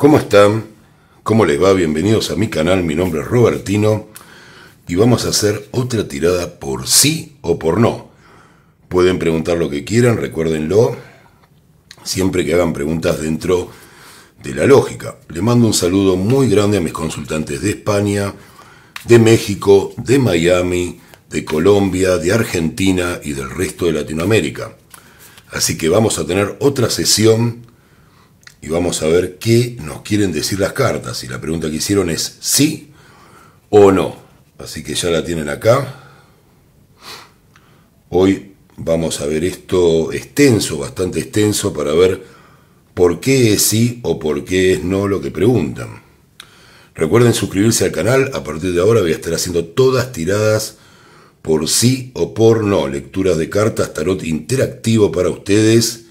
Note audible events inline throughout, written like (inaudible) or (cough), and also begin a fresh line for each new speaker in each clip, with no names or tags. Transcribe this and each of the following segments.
¿Cómo están? ¿Cómo les va? Bienvenidos a mi canal, mi nombre es Robertino y vamos a hacer otra tirada por sí o por no. Pueden preguntar lo que quieran, recuérdenlo, siempre que hagan preguntas dentro de la lógica. Le mando un saludo muy grande a mis consultantes de España, de México, de Miami, de Colombia, de Argentina y del resto de Latinoamérica. Así que vamos a tener otra sesión y vamos a ver qué nos quieren decir las cartas. Y la pregunta que hicieron es sí o no. Así que ya la tienen acá. Hoy vamos a ver esto extenso, bastante extenso, para ver por qué es sí o por qué es no lo que preguntan. Recuerden suscribirse al canal, a partir de ahora voy a estar haciendo todas tiradas por sí o por no, lecturas de cartas, tarot interactivo para ustedes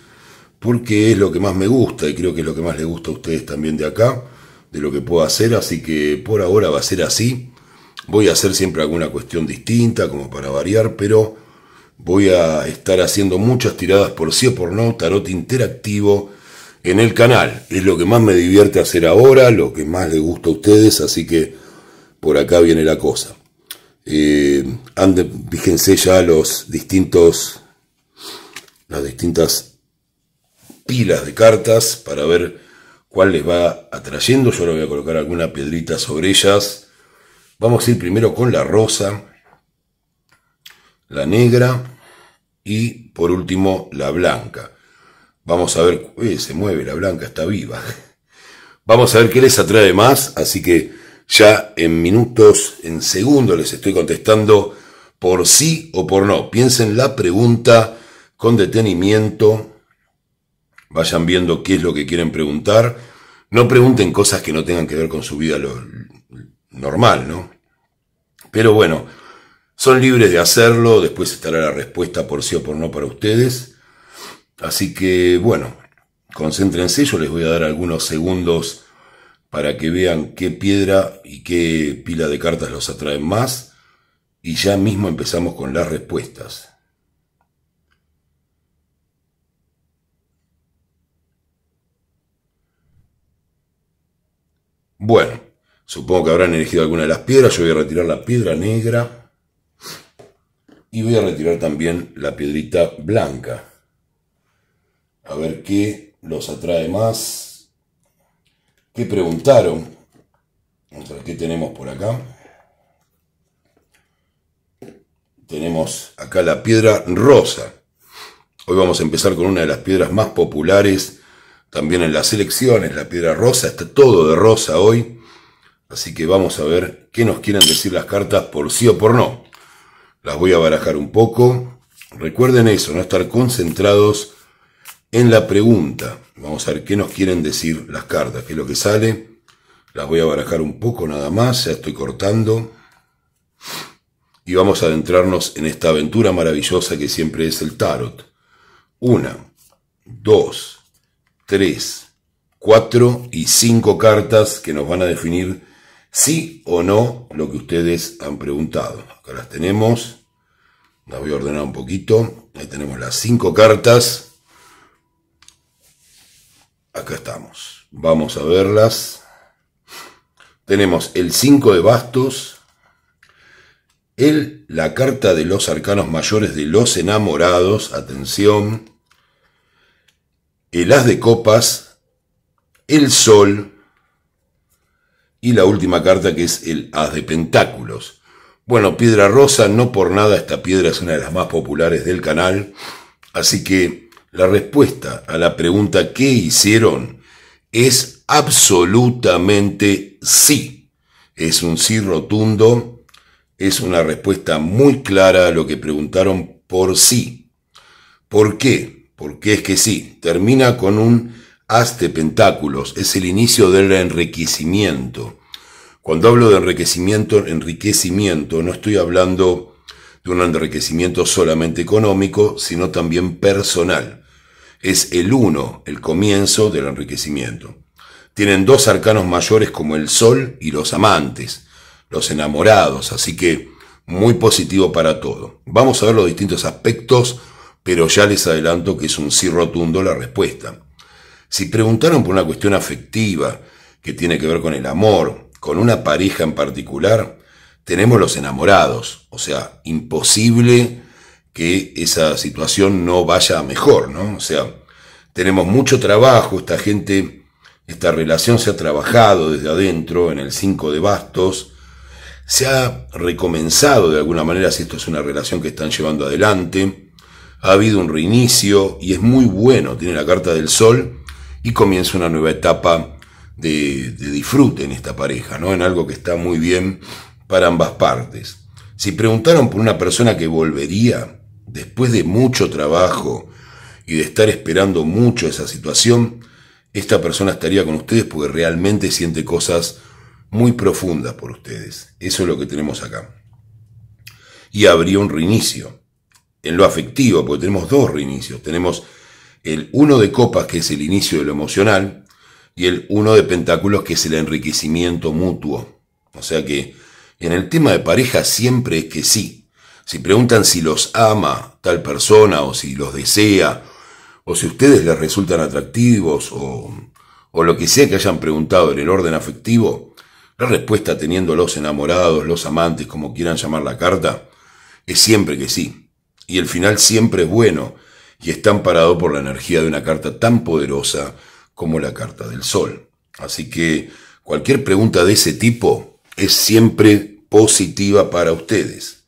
porque es lo que más me gusta y creo que es lo que más les gusta a ustedes también de acá, de lo que puedo hacer, así que por ahora va a ser así. Voy a hacer siempre alguna cuestión distinta, como para variar, pero voy a estar haciendo muchas tiradas por sí o por no, tarot interactivo en el canal. Es lo que más me divierte hacer ahora, lo que más les gusta a ustedes, así que por acá viene la cosa. Eh, ande, fíjense ya los distintos, las distintas pilas de cartas para ver cuál les va atrayendo. Yo lo voy a colocar alguna piedrita sobre ellas. Vamos a ir primero con la rosa, la negra y por último la blanca. Vamos a ver, se mueve, la blanca está viva. Vamos a ver qué les atrae más, así que ya en minutos, en segundos les estoy contestando por sí o por no. Piensen la pregunta con detenimiento vayan viendo qué es lo que quieren preguntar. No pregunten cosas que no tengan que ver con su vida lo, normal, ¿no? Pero bueno, son libres de hacerlo, después estará la respuesta por sí o por no para ustedes. Así que bueno, concéntrense, yo les voy a dar algunos segundos para que vean qué piedra y qué pila de cartas los atraen más y ya mismo empezamos con las respuestas. Bueno, supongo que habrán elegido alguna de las piedras. Yo voy a retirar la piedra negra. Y voy a retirar también la piedrita blanca. A ver qué los atrae más. ¿Qué preguntaron? qué tenemos por acá. Tenemos acá la piedra rosa. Hoy vamos a empezar con una de las piedras más populares también en las elecciones, la piedra rosa, está todo de rosa hoy. Así que vamos a ver qué nos quieren decir las cartas por sí o por no. Las voy a barajar un poco. Recuerden eso, no estar concentrados en la pregunta. Vamos a ver qué nos quieren decir las cartas, qué es lo que sale. Las voy a barajar un poco nada más, ya estoy cortando. Y vamos a adentrarnos en esta aventura maravillosa que siempre es el tarot. Una, dos, tres, cuatro y cinco cartas que nos van a definir sí o no lo que ustedes han preguntado. Acá las tenemos. Las voy a ordenar un poquito. Ahí tenemos las cinco cartas. Acá estamos. Vamos a verlas. Tenemos el 5 de bastos. El, la carta de los arcanos mayores de los enamorados. Atención el as de copas, el sol y la última carta que es el as de pentáculos. Bueno, piedra rosa, no por nada esta piedra es una de las más populares del canal, así que la respuesta a la pregunta ¿qué hicieron? es absolutamente sí. Es un sí rotundo, es una respuesta muy clara a lo que preguntaron por sí. ¿Por qué? porque es que sí, termina con un haz de pentáculos, es el inicio del enriquecimiento. Cuando hablo de enriquecimiento, enriquecimiento, no estoy hablando de un enriquecimiento solamente económico, sino también personal. Es el uno, el comienzo del enriquecimiento. Tienen dos arcanos mayores como el sol y los amantes, los enamorados, así que muy positivo para todo. Vamos a ver los distintos aspectos pero ya les adelanto que es un sí rotundo la respuesta. Si preguntaron por una cuestión afectiva, que tiene que ver con el amor, con una pareja en particular, tenemos los enamorados, o sea, imposible que esa situación no vaya mejor, ¿no? O sea, tenemos mucho trabajo, esta gente, esta relación se ha trabajado desde adentro, en el 5 de bastos, se ha recomenzado de alguna manera si esto es una relación que están llevando adelante, ha habido un reinicio y es muy bueno, tiene la carta del sol y comienza una nueva etapa de, disfrute en esta pareja, ¿no? En algo que está muy bien para ambas partes. Si preguntaron por una persona que volvería después de mucho trabajo y de estar esperando mucho esa situación, esta persona estaría con ustedes porque realmente siente cosas muy profundas por ustedes. Eso es lo que tenemos acá. Y habría un reinicio en lo afectivo, porque tenemos dos reinicios. Tenemos el uno de copas, que es el inicio de lo emocional, y el uno de pentáculos, que es el enriquecimiento mutuo. O sea que en el tema de pareja siempre es que sí. Si preguntan si los ama tal persona o si los desea, o si ustedes les resultan atractivos o, o lo que sea que hayan preguntado en el orden afectivo, la respuesta teniendo los enamorados, los amantes, como quieran llamar la carta, es siempre que sí y el final siempre es bueno y está amparado por la energía de una carta tan poderosa como la carta del sol. Así que cualquier pregunta de ese tipo es siempre positiva para ustedes.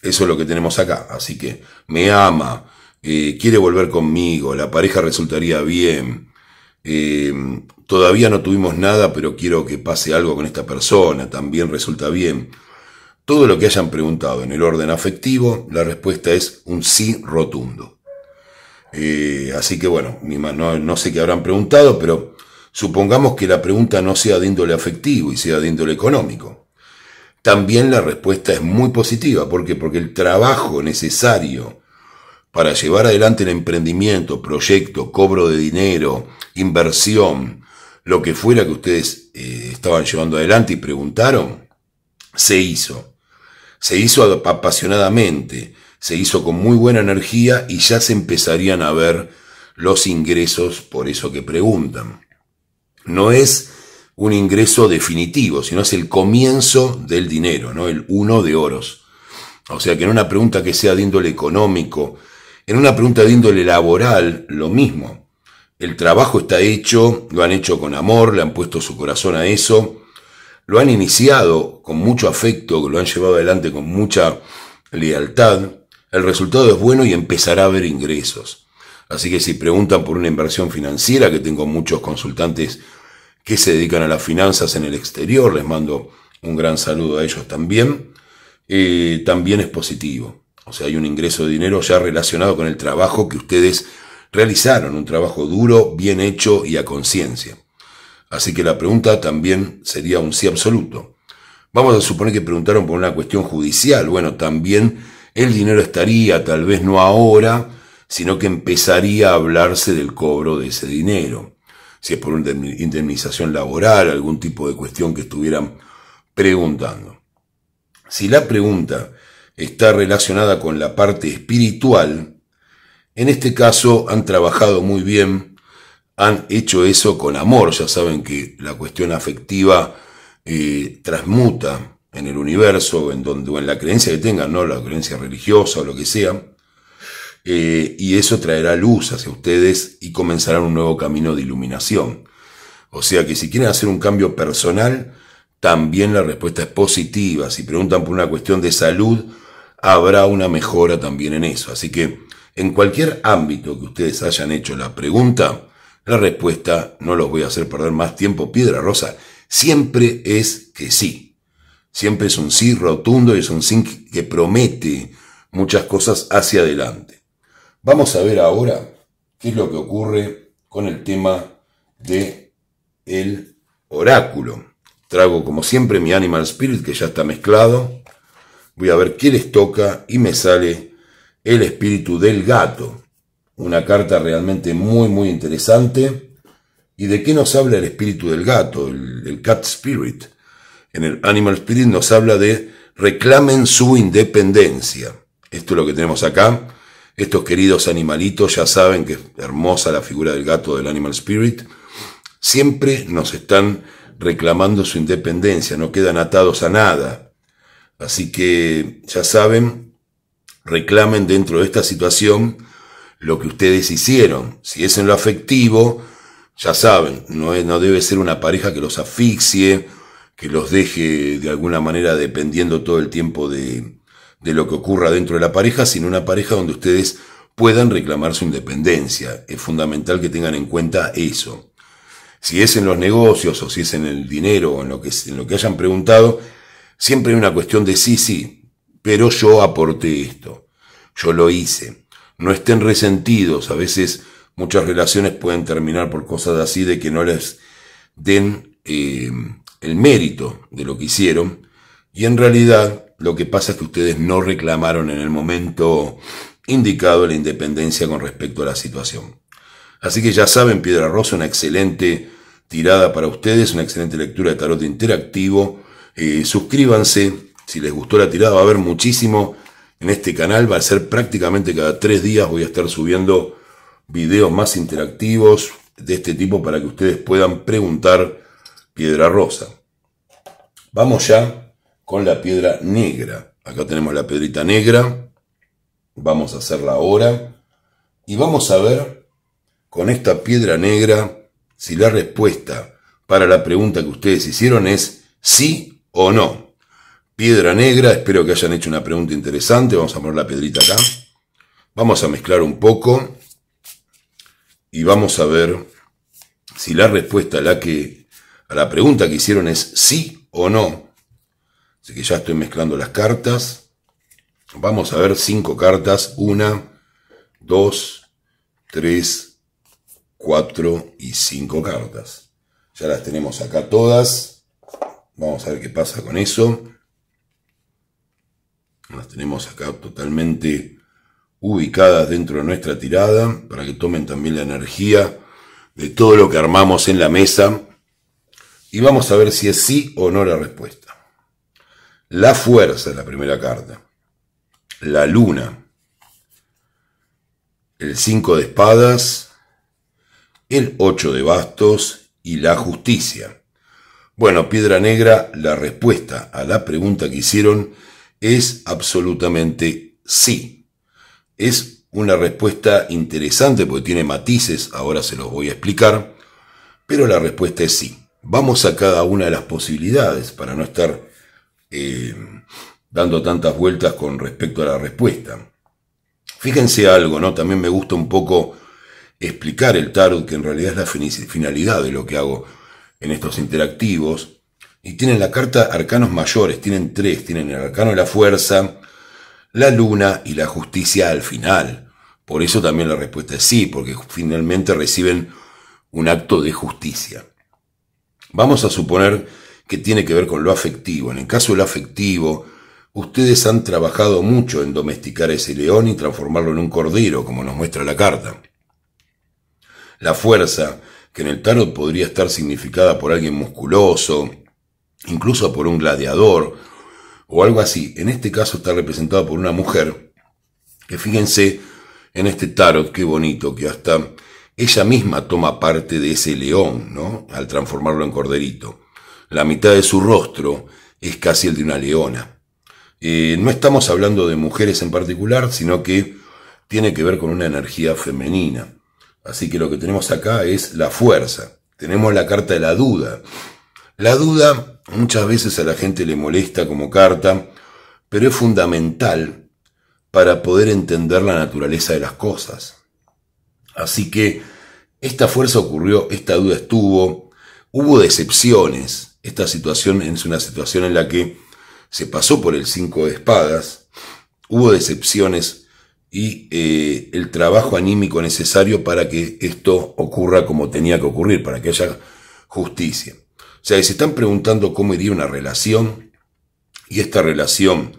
Eso es lo que tenemos acá. Así que me ama, eh, quiere volver conmigo, la pareja resultaría bien. Eh, todavía no tuvimos nada, pero quiero que pase algo con esta persona, también resulta bien. Todo lo que hayan preguntado en el orden afectivo, la respuesta es un sí rotundo. Eh, así que bueno, no, no sé qué habrán preguntado, pero supongamos que la pregunta no sea de índole afectivo y sea de índole económico. También la respuesta es muy positiva. ¿Por Porque el trabajo necesario para llevar adelante el emprendimiento, proyecto, cobro de dinero, inversión, lo que fuera que ustedes eh, estaban llevando adelante y preguntaron, se hizo. Se hizo apasionadamente, se hizo con muy buena energía y ya se empezarían a ver los ingresos por eso que preguntan. No es un ingreso definitivo, sino es el comienzo del dinero, ¿no? El uno de oros. O sea que en una pregunta que sea de índole económico, en una pregunta de índole laboral, lo mismo. El trabajo está hecho, lo han hecho con amor, le han puesto su corazón a eso, lo han iniciado con mucho afecto, lo han llevado adelante con mucha lealtad, el resultado es bueno y empezará a haber ingresos. Así que si preguntan por una inversión financiera, que tengo muchos consultantes que se dedican a las finanzas en el exterior, les mando un gran saludo a ellos también, eh, también es positivo. O sea, hay un ingreso de dinero ya relacionado con el trabajo que ustedes realizaron, un trabajo duro, bien hecho y a conciencia. Así que la pregunta también sería un sí absoluto. Vamos a suponer que preguntaron por una cuestión judicial. Bueno, también el dinero estaría, tal vez no ahora, sino que empezaría a hablarse del cobro de ese dinero. Si es por una indemnización laboral, algún tipo de cuestión que estuvieran preguntando. Si la pregunta está relacionada con la parte espiritual, en este caso han trabajado muy bien han hecho eso con amor. Ya saben que la cuestión afectiva eh, transmuta en el universo, en donde, o en la creencia que tengan, ¿no? La creencia religiosa o lo que sea. Eh, y eso traerá luz hacia ustedes y comenzarán un nuevo camino de iluminación. O sea que si quieren hacer un cambio personal, también la respuesta es positiva. Si preguntan por una cuestión de salud, habrá una mejora también en eso. Así que en cualquier ámbito que ustedes hayan hecho la pregunta, la respuesta, no los voy a hacer perder más tiempo, piedra rosa, siempre es que sí. Siempre es un sí rotundo y es un sí que promete muchas cosas hacia adelante. Vamos a ver ahora qué es lo que ocurre con el tema de el oráculo. Trago como siempre mi Animal Spirit que ya está mezclado. Voy a ver qué les toca y me sale el espíritu del gato. Una carta realmente muy, muy interesante. ¿Y de qué nos habla el espíritu del gato, el, cat spirit? En el Animal Spirit nos habla de reclamen su independencia. Esto es lo que tenemos acá. Estos queridos animalitos ya saben que es hermosa la figura del gato del Animal Spirit. Siempre nos están reclamando su independencia, no quedan atados a nada. Así que ya saben, reclamen dentro de esta situación lo que ustedes hicieron. Si es en lo afectivo, ya saben, no, no debe ser una pareja que los asfixie, que los deje de alguna manera dependiendo todo el tiempo de, de lo que ocurra dentro de la pareja, sino una pareja donde ustedes puedan reclamar su independencia. Es fundamental que tengan en cuenta eso. Si es en los negocios o si es en el dinero o en lo que, en lo que hayan preguntado, siempre hay una cuestión de sí, sí, pero yo aporté esto, yo lo hice no estén resentidos. A veces muchas relaciones pueden terminar por cosas así de que no les den eh, el mérito de lo que hicieron. Y en realidad lo que pasa es que ustedes no reclamaron en el momento indicado la independencia con respecto a la situación. Así que ya saben, Piedra Rosa, una excelente tirada para ustedes, una excelente lectura de tarot interactivo. Eh, suscríbanse, si les gustó la tirada va a haber muchísimo en este canal va a ser prácticamente cada tres días voy a estar subiendo videos más interactivos de este tipo para que ustedes puedan preguntar piedra rosa. Vamos ya con la piedra negra. Acá tenemos la piedrita negra. Vamos a hacerla ahora. Y vamos a ver con esta piedra negra si la respuesta para la pregunta que ustedes hicieron es sí o no. Piedra negra, espero que hayan hecho una pregunta interesante. Vamos a poner la piedrita acá. Vamos a mezclar un poco y vamos a ver si la respuesta a la, que, a la pregunta que hicieron es sí o no. Así que ya estoy mezclando las cartas. Vamos a ver cinco cartas. Una, dos, tres, cuatro y cinco cartas. Ya las tenemos acá todas. Vamos a ver qué pasa con eso. Las tenemos acá totalmente ubicadas dentro de nuestra tirada para que tomen también la energía de todo lo que armamos en la mesa y vamos a ver si es sí o no la respuesta. La fuerza es la primera carta. La luna. El 5 de espadas. El 8 de bastos. Y la justicia. Bueno, Piedra Negra, la respuesta a la pregunta que hicieron es absolutamente sí. Es una respuesta interesante porque tiene matices, ahora se los voy a explicar, pero la respuesta es sí. Vamos a cada una de las posibilidades para no estar eh, dando tantas vueltas con respecto a la respuesta. Fíjense algo, ¿no? También me gusta un poco explicar el tarot, que en realidad es la finalidad de lo que hago en estos interactivos. Y tienen la carta arcanos mayores, tienen tres, tienen el arcano de la fuerza, la luna y la justicia al final. Por eso también la respuesta es sí, porque finalmente reciben un acto de justicia. Vamos a suponer que tiene que ver con lo afectivo. En el caso de lo afectivo, ustedes han trabajado mucho en domesticar ese león y transformarlo en un cordero, como nos muestra la carta. La fuerza, que en el tarot podría estar significada por alguien musculoso, incluso por un gladiador o algo así. En este caso está representado por una mujer, que fíjense en este tarot, qué bonito, que hasta ella misma toma parte de ese león, ¿no? Al transformarlo en corderito. La mitad de su rostro es casi el de una leona. Eh, no estamos hablando de mujeres en particular, sino que tiene que ver con una energía femenina. Así que lo que tenemos acá es la fuerza. Tenemos la carta de la duda, la duda muchas veces a la gente le molesta como carta, pero es fundamental para poder entender la naturaleza de las cosas. Así que esta fuerza ocurrió, esta duda estuvo, hubo decepciones. Esta situación es una situación en la que se pasó por el 5 de espadas, hubo decepciones y eh, el trabajo anímico necesario para que esto ocurra como tenía que ocurrir, para que haya justicia sea, se están preguntando cómo iría una relación y esta relación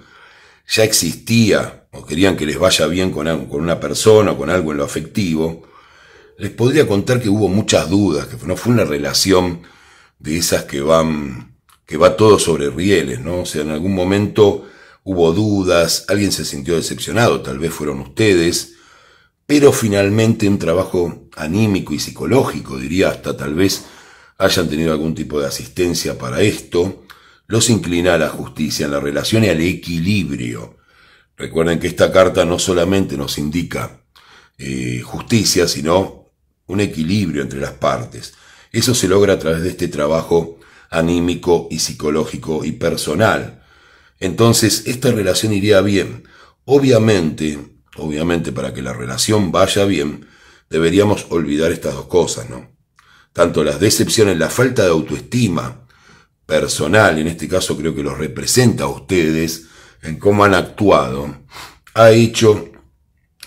ya existía o querían que les vaya bien con, con una persona o con algo en lo afectivo, les podría contar que hubo muchas dudas, que no fue una relación de esas que van, que va todo sobre rieles, ¿no? O sea, en algún momento hubo dudas, alguien se sintió decepcionado, tal vez fueron ustedes, pero finalmente un trabajo anímico y psicológico, diría hasta tal vez hayan tenido algún tipo de asistencia para esto, los inclina a la justicia en la relación y al equilibrio. Recuerden que esta carta no solamente nos indica eh, justicia, sino un equilibrio entre las partes. Eso se logra a través de este trabajo anímico y psicológico y personal. Entonces, esta relación iría bien. Obviamente, obviamente para que la relación vaya bien, deberíamos olvidar estas dos cosas, ¿no? tanto las decepciones, la falta de autoestima personal, en este caso creo que los representa a ustedes, en cómo han actuado, ha hecho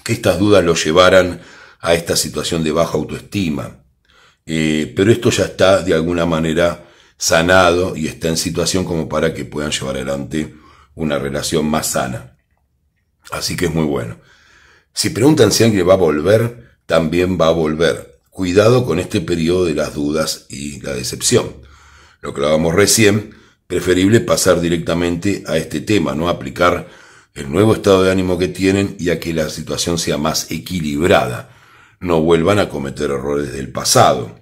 que estas dudas lo llevaran a esta situación de baja autoestima. Eh, pero esto ya está de alguna manera sanado y está en situación como para que puedan llevar adelante una relación más sana. Así que es muy bueno. Si preguntan si alguien va a volver, también va a volver Cuidado con este periodo de las dudas y la decepción. Lo que clavamos recién, preferible pasar directamente a este tema, no aplicar el nuevo estado de ánimo que tienen y a que la situación sea más equilibrada. No vuelvan a cometer errores del pasado.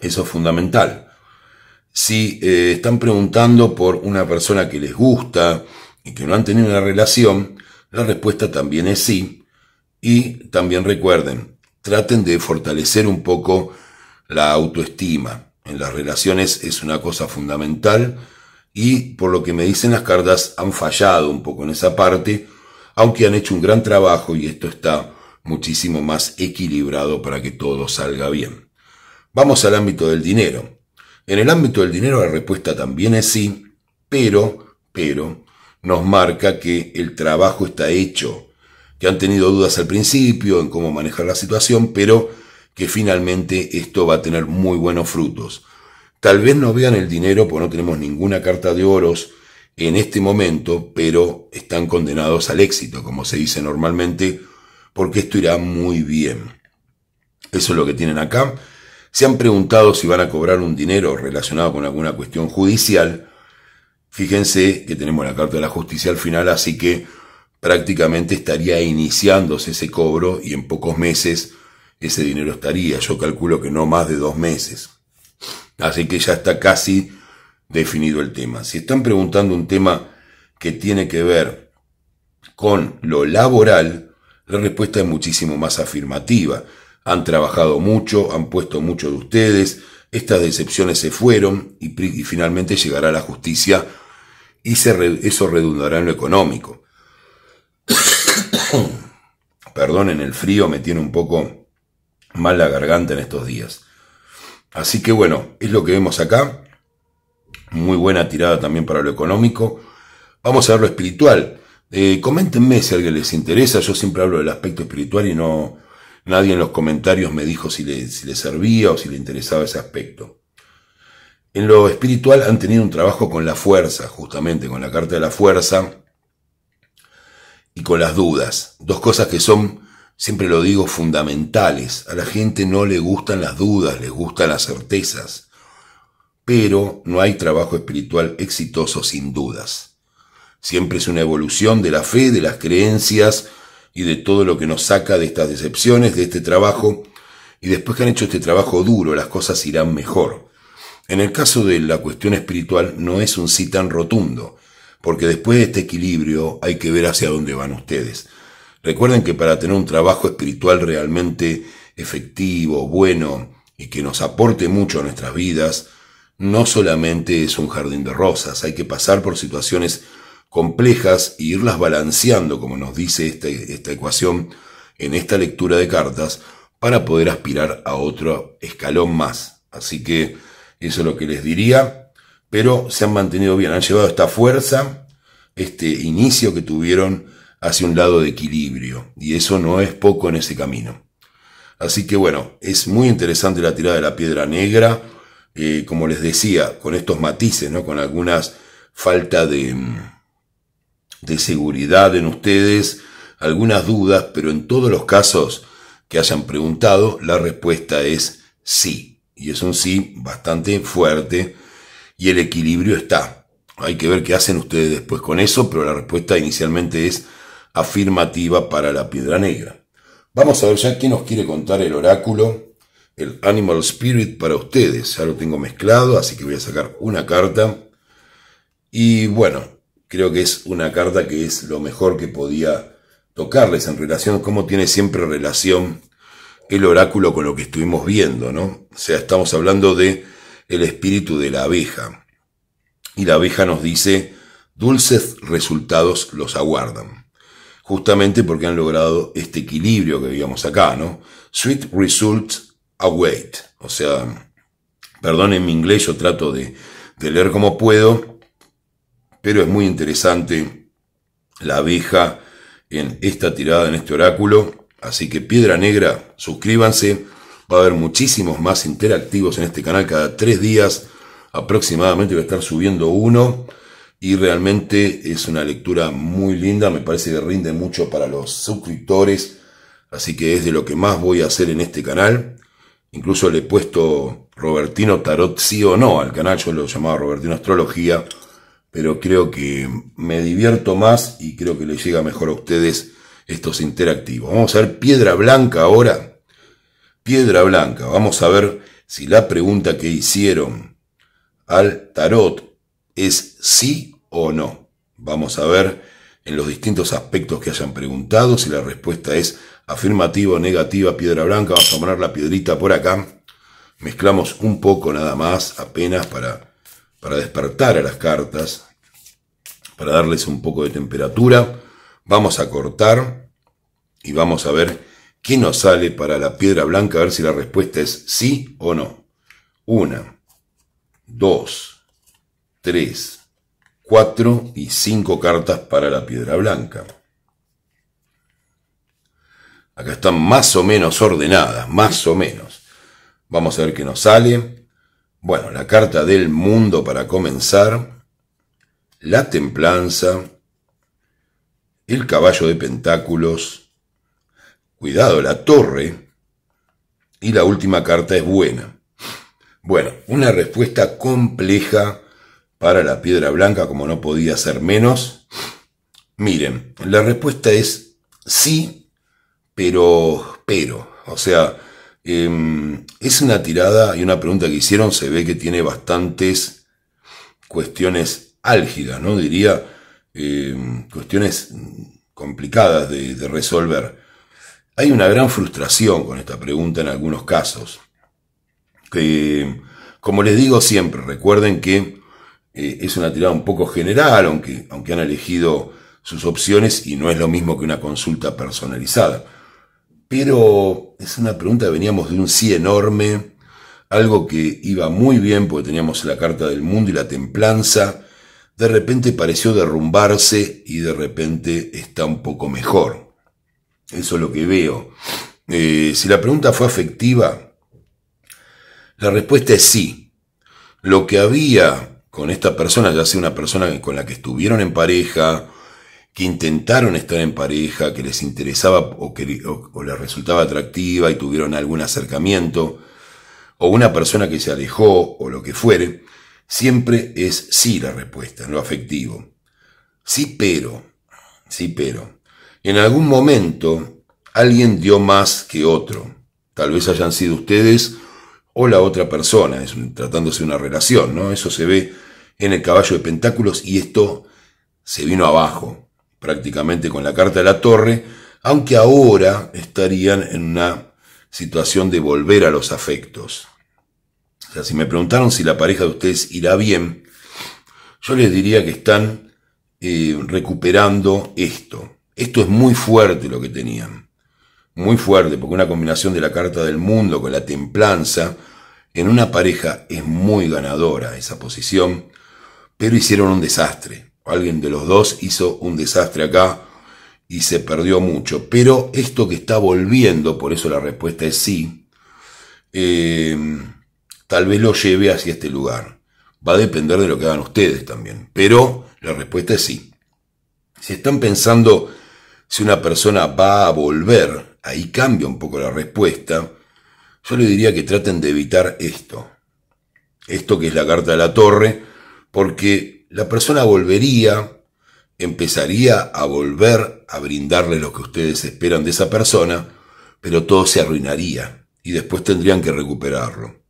Eso es fundamental. Si eh, están preguntando por una persona que les gusta y que no han tenido una relación, la respuesta también es sí. Y también recuerden, traten de fortalecer un poco la autoestima. En las relaciones es una cosa fundamental y por lo que me dicen las cartas han fallado un poco en esa parte, aunque han hecho un gran trabajo y esto está muchísimo más equilibrado para que todo salga bien. Vamos al ámbito del dinero. En el ámbito del dinero la respuesta también es sí, pero, pero, nos marca que el trabajo está hecho, que han tenido dudas al principio en cómo manejar la situación, pero que finalmente esto va a tener muy buenos frutos. Tal vez no vean el dinero, porque no tenemos ninguna carta de oros en este momento, pero están condenados al éxito, como se dice normalmente, porque esto irá muy bien. Eso es lo que tienen acá. Se han preguntado si van a cobrar un dinero relacionado con alguna cuestión judicial. Fíjense que tenemos la carta de la justicia al final, así que prácticamente estaría iniciándose ese cobro y en pocos meses ese dinero estaría. Yo calculo que no más de dos meses. Así que ya está casi definido el tema. Si están preguntando un tema que tiene que ver con lo laboral, la respuesta es muchísimo más afirmativa. Han trabajado mucho, han puesto mucho de ustedes, estas decepciones se fueron y, finalmente llegará la justicia y eso redundará en lo económico. (coughs) Perdonen, el frío me tiene un poco mal la garganta en estos días. Así que bueno, es lo que vemos acá. Muy buena tirada también para lo económico. Vamos a ver lo espiritual. Eh, coméntenme si alguien les interesa. Yo siempre hablo del aspecto espiritual y no nadie en los comentarios me dijo si le, si le servía o si le interesaba ese aspecto. En lo espiritual han tenido un trabajo con la fuerza, justamente con la carta de la fuerza y con las dudas. Dos cosas que son, siempre lo digo, fundamentales. A la gente no le gustan las dudas, les gustan las certezas. Pero no hay trabajo espiritual exitoso sin dudas. Siempre es una evolución de la fe, de las creencias y de todo lo que nos saca de estas decepciones, de este trabajo. Y después que han hecho este trabajo duro, las cosas irán mejor. En el caso de la cuestión espiritual no es un sí tan rotundo porque después de este equilibrio hay que ver hacia dónde van ustedes. Recuerden que para tener un trabajo espiritual realmente efectivo, bueno y que nos aporte mucho a nuestras vidas, no solamente es un jardín de rosas, hay que pasar por situaciones complejas e irlas balanceando, como nos dice este, esta ecuación en esta lectura de cartas, para poder aspirar a otro escalón más. Así que eso es lo que les diría pero se han mantenido bien, han llevado esta fuerza, este inicio que tuvieron hacia un lado de equilibrio, y eso no es poco en ese camino. Así que bueno, es muy interesante la tirada de la piedra negra, eh, como les decía, con estos matices, ¿no? con algunas falta de, mm, de seguridad en ustedes, algunas dudas, pero en todos los casos que hayan preguntado, la respuesta es sí. Y es un sí bastante fuerte y el equilibrio está. Hay que ver qué hacen ustedes después con eso, pero la respuesta inicialmente es afirmativa para la piedra negra. Vamos a ver ya qué nos quiere contar el oráculo, el Animal Spirit para ustedes. Ya lo tengo mezclado, así que voy a sacar una carta. Y bueno, creo que es una carta que es lo mejor que podía tocarles en relación, como tiene siempre relación el oráculo con lo que estuvimos viendo, ¿no? O sea, estamos hablando de el espíritu de la abeja. Y la abeja nos dice, dulces resultados los aguardan. Justamente porque han logrado este equilibrio que veíamos acá, ¿no? Sweet results await. O sea, perdón en mi inglés, yo trato de, de leer como puedo, pero es muy interesante la abeja en esta tirada, en este oráculo. Así que Piedra Negra, suscríbanse Va a haber muchísimos más interactivos en este canal. Cada tres días aproximadamente voy a estar subiendo uno. Y realmente es una lectura muy linda. Me parece que rinde mucho para los suscriptores. Así que es de lo que más voy a hacer en este canal. Incluso le he puesto Robertino Tarot sí o no al canal. Yo lo llamaba Robertino Astrología. Pero creo que me divierto más y creo que le llega mejor a ustedes estos interactivos. Vamos a ver piedra blanca ahora. Piedra Blanca. Vamos a ver si la pregunta que hicieron al tarot es sí o no. Vamos a ver en los distintos aspectos que hayan preguntado si la respuesta es afirmativa o negativa, piedra blanca. Vamos a poner la piedrita por acá. Mezclamos un poco nada más, apenas para, para despertar a las cartas, para darles un poco de temperatura. Vamos a cortar y vamos a ver ¿Qué nos sale para la piedra blanca? A ver si la respuesta es sí o no. Una, dos, tres, cuatro y cinco cartas para la piedra blanca. Acá están más o menos ordenadas, más o menos. Vamos a ver qué nos sale. Bueno, la carta del mundo para comenzar. La templanza. El caballo de pentáculos Cuidado, la torre. Y la última carta es buena. Bueno, una respuesta compleja para la piedra blanca, como no podía ser menos. Miren, la respuesta es sí, pero, pero. O sea, em, es una tirada y una pregunta que hicieron, se ve que tiene bastantes cuestiones álgidas, ¿no? Diría, em, cuestiones complicadas de resolver. Hay una gran frustración con esta pregunta en algunos casos. Que, como les digo siempre, recuerden que eh, es una tirada un poco general, aunque, aunque han elegido sus opciones y no es lo mismo que una consulta personalizada. Pero es una pregunta, veníamos de un sí enorme, algo que iba muy bien porque teníamos la carta del mundo y la templanza, de repente pareció derrumbarse y de repente está un poco mejor. Eso es lo que veo. Eh, si la pregunta fue afectiva, la respuesta es sí. Lo que había con esta persona, ya sea una persona con la que estuvieron en pareja, que intentaron estar en pareja, que les interesaba o, que, les resultaba atractiva y tuvieron algún acercamiento, o una persona que se alejó o lo que fuere, siempre es sí la respuesta, en lo afectivo. Sí, pero. Sí, pero. En algún momento alguien dio más que otro. Tal vez hayan sido ustedes o la otra persona, es tratándose de una relación, ¿no? Eso se ve en el caballo de pentáculos y esto se vino abajo, prácticamente con la carta de la torre, aunque ahora estarían en una situación de volver a los afectos. O sea, si me preguntaron si la pareja de ustedes irá bien, yo les diría que están eh, recuperando esto. Esto es muy fuerte lo que tenían. Muy fuerte, porque una combinación de la carta del mundo con la templanza en una pareja es muy ganadora esa posición, pero hicieron un desastre. Alguien de los dos hizo un desastre acá y se perdió mucho. Pero esto que está volviendo, por eso la respuesta es sí, eh, tal vez lo lleve hacia este lugar. Va a depender de lo que hagan ustedes también. Pero la respuesta es sí. Si están pensando si una persona va a volver, ahí cambia un poco la respuesta, yo le diría que traten de evitar esto. Esto que es la carta de la torre, porque la persona volvería, empezaría a volver a brindarle lo que ustedes esperan de esa persona, pero todo se arruinaría y después tendrían que recuperarlo.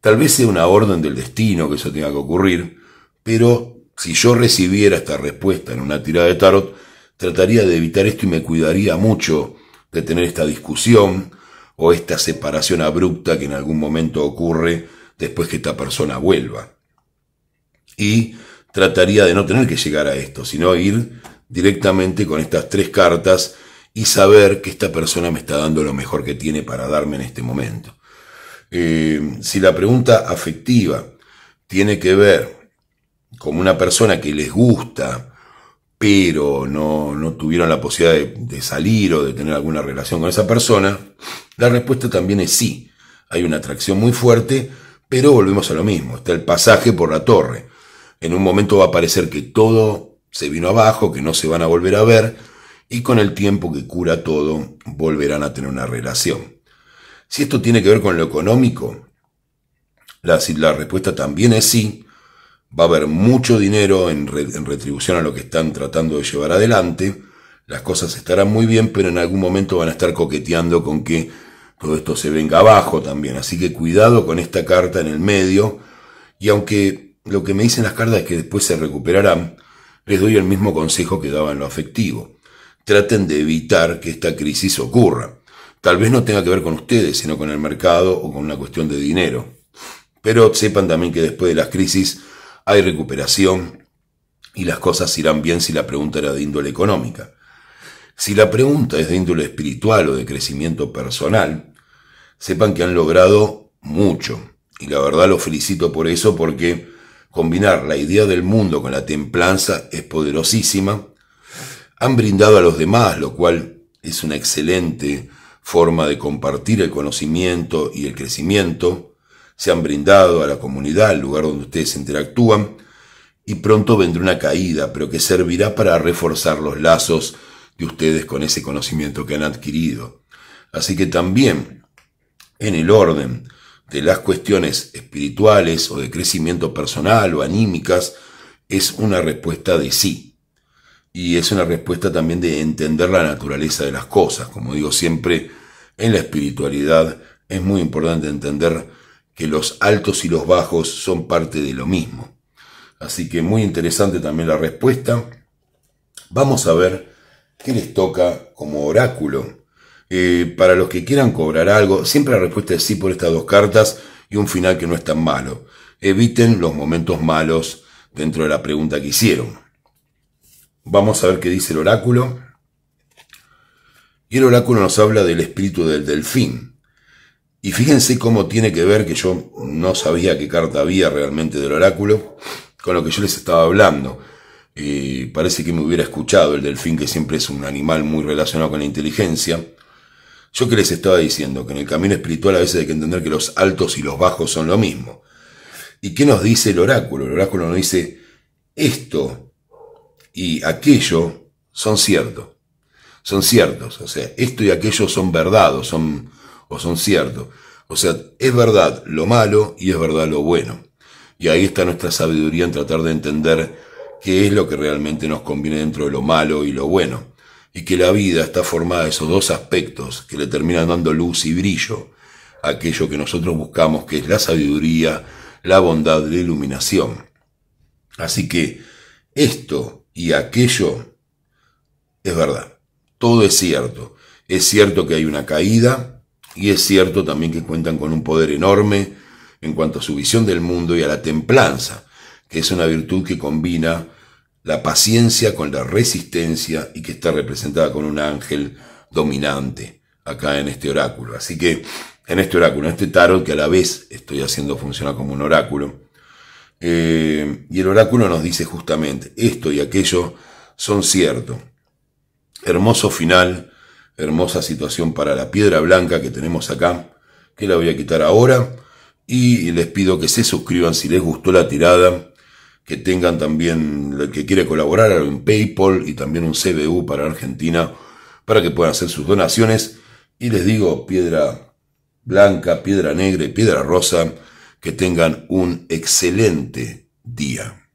Tal vez sea una orden del destino que eso tenga que ocurrir, pero si yo recibiera esta respuesta en una tirada de tarot, trataría de evitar esto y me cuidaría mucho de tener esta discusión o esta separación abrupta que en algún momento ocurre después que esta persona vuelva. Y trataría de no tener que llegar a esto, sino ir directamente con estas tres cartas y saber que esta persona me está dando lo mejor que tiene para darme en este momento. Eh, si la pregunta afectiva tiene que ver con una persona que les gusta, pero no, no tuvieron la posibilidad de, salir o de tener alguna relación con esa persona, la respuesta también es sí. Hay una atracción muy fuerte, pero volvemos a lo mismo. Está el pasaje por la torre. En un momento va a parecer que todo se vino abajo, que no se van a volver a ver, y con el tiempo que cura todo, volverán a tener una relación. Si esto tiene que ver con lo económico, la respuesta también es sí, va a haber mucho dinero en, retribución a lo que están tratando de llevar adelante, las cosas estarán muy bien, pero en algún momento van a estar coqueteando con que todo esto se venga abajo también. Así que cuidado con esta carta en el medio. Y aunque lo que me dicen las cartas es que después se recuperarán, les doy el mismo consejo que daba en lo afectivo. Traten de evitar que esta crisis ocurra. Tal vez no tenga que ver con ustedes, sino con el mercado o con una cuestión de dinero. Pero sepan también que después de las crisis hay recuperación y las cosas irán bien si la pregunta era de índole económica. Si la pregunta es de índole espiritual o de crecimiento personal, sepan que han logrado mucho. Y la verdad los felicito por eso porque combinar la idea del mundo con la templanza es poderosísima. Han brindado a los demás, lo cual es una excelente forma de compartir el conocimiento y el crecimiento se han brindado a la comunidad, al lugar donde ustedes interactúan, y pronto vendrá una caída, pero que servirá para reforzar los lazos de ustedes con ese conocimiento que han adquirido. Así que también, en el orden de las cuestiones espirituales o de crecimiento personal o anímicas, es una respuesta de sí. Y es una respuesta también de entender la naturaleza de las cosas. Como digo siempre, en la espiritualidad es muy importante entender que los altos y los bajos son parte de lo mismo. Así que muy interesante también la respuesta. Vamos a ver qué les toca como oráculo. Eh, para los que quieran cobrar algo, siempre la respuesta es sí por estas dos cartas y un final que no es tan malo. Eviten los momentos malos dentro de la pregunta que hicieron. Vamos a ver qué dice el oráculo. Y el oráculo nos habla del espíritu del delfín. Y fíjense cómo tiene que ver que yo no sabía qué carta había realmente del oráculo con lo que yo les estaba hablando. y parece que me hubiera escuchado el delfín, que siempre es un animal muy relacionado con la inteligencia. Yo que les estaba diciendo que en el camino espiritual a veces hay que entender que los altos y los bajos son lo mismo. ¿Y qué nos dice el oráculo? El oráculo nos dice esto y aquello son ciertos. Son ciertos. O sea, esto y aquello son verdados, son, o son ciertos. O sea, es verdad lo malo y es verdad lo bueno. Y ahí está nuestra sabiduría en tratar de entender qué es lo que realmente nos conviene dentro de lo malo y lo bueno. Y que la vida está formada de esos dos aspectos que le terminan dando luz y brillo a aquello que nosotros buscamos, que es la sabiduría, la bondad, la iluminación. Así que esto y aquello es verdad. Todo es cierto. Es cierto que hay una caída, y es cierto también que cuentan con un poder enorme en cuanto a su visión del mundo y a la templanza, que es una virtud que combina la paciencia con la resistencia y que está representada con un ángel dominante acá en este oráculo. Así que en este oráculo, en este tarot que a la vez estoy haciendo funcionar como un oráculo, eh, y el oráculo nos dice justamente, esto y aquello son cierto. Hermoso final hermosa situación para la piedra blanca que tenemos acá, que la voy a quitar ahora. Y les pido que se suscriban si les gustó la tirada, que tengan también, el que quiere colaborar en PayPal y también un CBU para Argentina, para que puedan hacer sus donaciones. Y les digo, piedra blanca, piedra negra y piedra rosa, que tengan un excelente día.